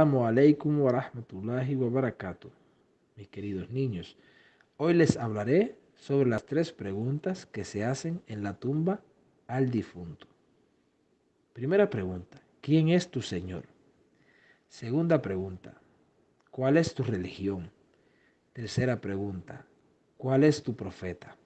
Assalamu wa rahmatullahi wa barakatuh. Mis queridos niños, hoy les hablaré sobre las tres preguntas que se hacen en la tumba al difunto. Primera pregunta, ¿quién es tu Señor? Segunda pregunta, ¿cuál es tu religión? Tercera pregunta, ¿cuál es tu profeta?